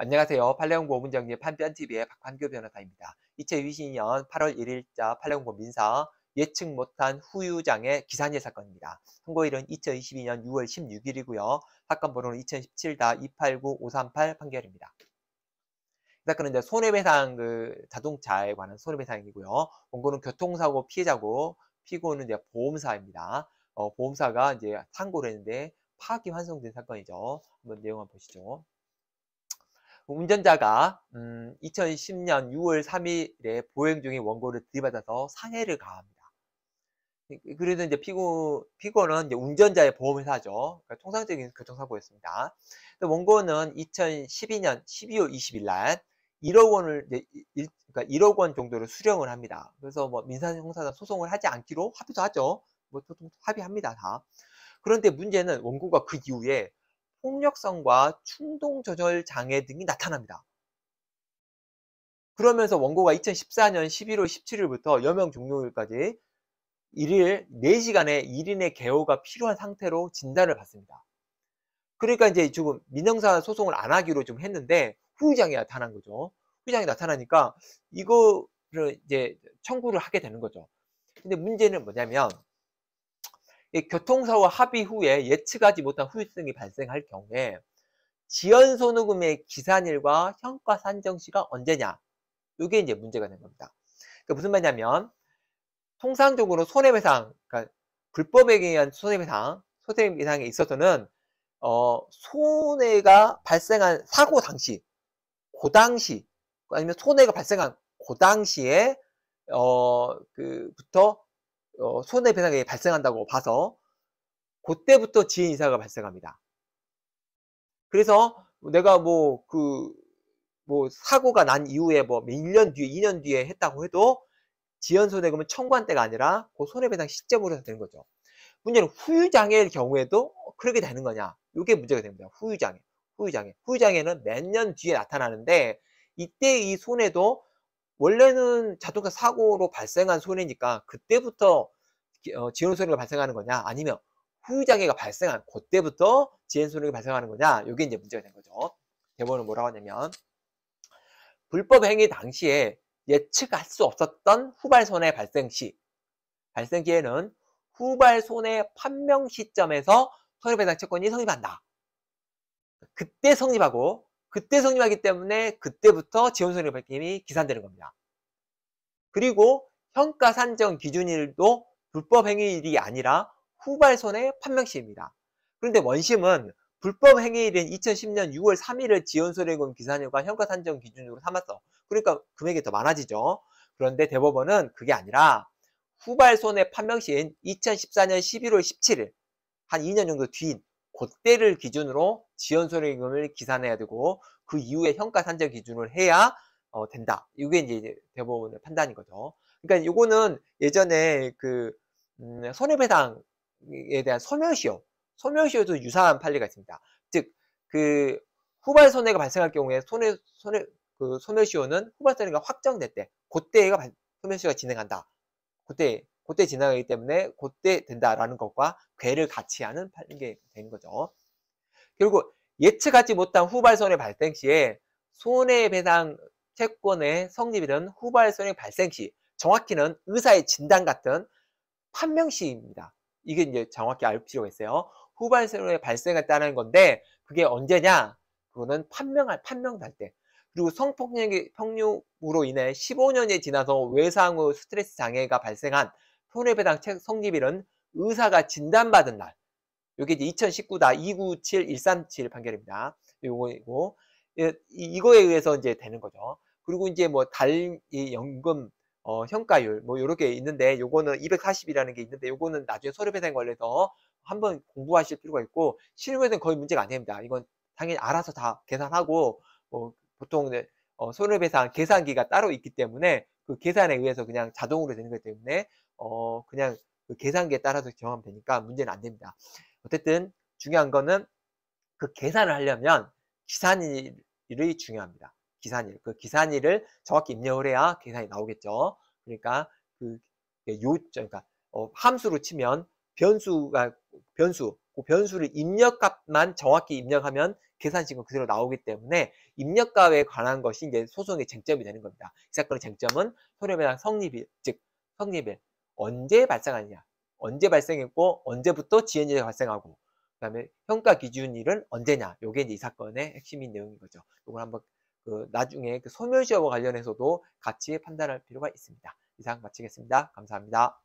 안녕하세요. 팔레온고 문분 정리의 판변TV의 박환규 변호사입니다. 2022년 8월 1일자 팔레온고 민사 예측 못한 후유장애 기산예 사건입니다. 선고일은 2022년 6월 16일이고요. 사건 번호는 2017-289538 판결입니다. 이 사건은 이제 손해배상 그 자동차에 관한 손해배상이고요. 원고는 교통사고 피해자고 피고는 이제 보험사입니다. 어, 보험사가 이제 상고를 했는데 파악이환송된 사건이죠. 한번 내용 한번 보시죠. 운전자가 음, 2010년 6월 3일에 보행 중인 원고를 들이받아서 상해를 가합니다. 그래서 그, 이제 피고 피고는 이제 운전자의 보험회사죠. 그러니까 통상적인 교통사고였습니다. 원고는 2012년 12월 20일 날 1억 원을 일, 그러니까 1억 원 정도를 수령을 합니다. 그래서 뭐 민사 형사상 소송을 하지 않기로 합의도 하죠. 뭐 보통 합의합니다 다. 그런데 문제는 원고가 그 이후에 폭력성과 충동 조절 장애 등이 나타납니다. 그러면서 원고가 2014년 11월 17일부터 여명 종료일까지 1일 4시간의 1인의 개호가 필요한 상태로 진단을 받습니다. 그러니까 이제 지금 민형사 소송을 안 하기로 좀 했는데 후유장이 나타난 거죠. 후유장이 나타나니까 이거를 이제 청구를 하게 되는 거죠. 근데 문제는 뭐냐면 교통사고 합의 후에 예측하지 못한 후유증이 발생할 경우에 지연 손해금의 기산일과 현가 산정시가 언제냐 이게 이제 문제가 된 겁니다. 그러니까 무슨 말이냐면 통상적으로 손해배상 그러니까 불법에 의한 손해배상 손해배상에 있어서는 어, 손해가 발생한 사고 당시 고그 당시 아니면 손해가 발생한 고그 당시에 어, 그부터 어, 손해배상이 발생한다고 봐서 그때부터 지인 이사가 발생합니다. 그래서 내가 뭐그뭐 그, 뭐 사고가 난 이후에 뭐 1년 뒤에 2년 뒤에 했다고 해도 지연 손해금은 청구한 때가 아니라 그 손해배상 시점으로 되는 거죠. 문제는 후유장애일 경우에도 그렇게 되는 거냐? 이게 문제가 됩니다. 후유장애. 후유장애. 후유장애는 몇 년 뒤에 나타나는데 이때 이 손해도 원래는 자동차 사고로 발생한 손해니까 그때부터 어, 지원 손해가 발생하는 거냐 아니면 후유장애가 발생한 그때부터 지연 손해가 발생하는 거냐 이게 이제 문제가 된 거죠 대본은 뭐라고 하냐면 불법 행위 당시에 예측할 수 없었던 후발 손해 발생 시 발생 기에는 후발 손해 판명 시점에서 손해배상 채권이 성립한다 그때 성립하고 그때 성립하기 때문에 그때부터 지원손익 발생이 기산되는 겁니다. 그리고 현가 산정 기준일도 불법 행위일이 아니라 후발손의 판명시입니다. 그런데 원심은 불법 행위일인 2010년 6월 3일을 지원손해금 기산율과 현가 산정 기준으로 삼았어. 그러니까 금액이 더 많아지죠. 그런데 대법원은 그게 아니라 후발손해 판명시인 2014년 11월 17일 한 2년 정도 뒤인 그때를 기준으로 지연손해금을 기산해야 되고 그 이후에 평가산정 기준을 해야 어, 된다. 이게 이제 대법원의 판단인 거죠. 그러니까 이거는 예전에 그 음, 손해배상에 대한 소멸시효, 소멸시효도 유사한 판례가 있습니다. 즉 그 후발 손해가 발생할 경우에 손해 손해 그 소멸시효는 후발 손해가 확정될 때, 그때가 소멸시효가 진행한다. 그때 그때 지나가기 때문에 그때 된다라는 것과 괴를 같이 하는 판결 되는 거죠. 그리고 예측하지 못한 후발손의 발생 시에 손해배상 채권의 성립이든 후발손의 발생 시 정확히는 의사의 진단 같은 판명 시입니다. 이게 이제 정확히 알 필요가 있어요. 후발손의 발생했다는 건데 그게 언제냐? 그거는 판명할 판명할 때. 그리고 성폭력으로 인해 15년이 지나서 외상후 스트레스 장애가 발생한 손해배상 책 성립일은 의사가 진단받은 날. 이게 이 2019다 297-137 판결입니다. 요거이고 예, 이거에 의해서 이제 되는 거죠. 그리고 이제 뭐달 연금 어, 현가율 뭐 이렇게 있는데 요거는 240이라는 게 있는데 요거는 나중에 손해배상 관련해서 한번 공부하실 필요가 있고 실무에서는 거의 문제가 안 됩니다. 이건 당연히 알아서 다 계산하고 뭐 보통 어, 손해배상 계산기가 따로 있기 때문에 그 계산에 의해서 그냥 자동으로 되는 것 때문에 어 그냥 그 계산기에 따라서 정하면 되니까 문제는 안 됩니다. 어쨌든 중요한 거는 그 계산을 하려면 기산일이 중요합니다. 기산일. 그 기산일을 정확히 입력을 해야 계산이 나오겠죠. 그러니까 그 요, 그러니까 어, 함수로 치면 변수가 변수, 그 변수를 입력값만 정확히 입력하면 계산식은 그대로 나오기 때문에 입력가에 관한 것이 이제 소송의 쟁점이 되는 겁니다. 이 사건의 쟁점은 소렴배당 성립일, 즉 성립일 언제 발생하느냐, 언제 발생했고 언제부터 지연일이 발생하고 그다음에 평가 기준일은 언제냐. 요게 이제 이 사건의 핵심인 내용인 거죠. 이걸 한번 그 나중에 그 소멸시효와 관련해서도 같이 판단할 필요가 있습니다. 이상 마치겠습니다. 감사합니다.